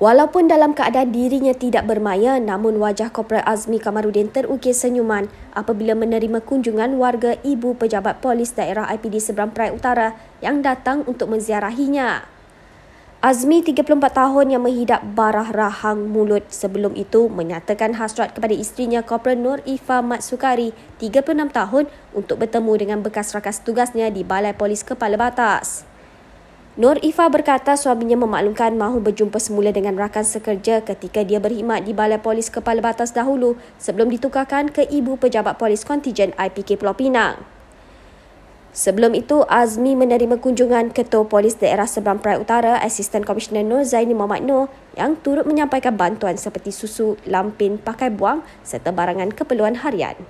Walaupun dalam keadaan dirinya tidak bermaya, namun wajah Korporal Azmi Kamarudin terukir senyuman apabila menerima kunjungan warga ibu pejabat polis daerah IPD Seberang Perai Utara yang datang untuk menziarahinya. Azmi 34 tahun yang menghidap barah rahang mulut sebelum itu menyatakan hasrat kepada istrinya Korporal Nur Ifa Mat Sukari 36 tahun untuk bertemu dengan bekas rakas tugasnya di Balai Polis Kepala Batas. Nur Ifa berkata suaminya memaklumkan mahu berjumpa semula dengan rakan sekerja ketika dia berkhidmat di Balai Polis Kepala Batas dahulu sebelum ditukarkan ke ibu pejabat polis kontijen IPK Pulau Pinang. Sebelum itu, Azmi menerima kunjungan Ketua Polis Daerah Seberang Perai Utara, Asisten Komisioner Nur Zaini Muhammad Nur yang turut menyampaikan bantuan seperti susu, lampin, pakai buang serta barangan keperluan harian.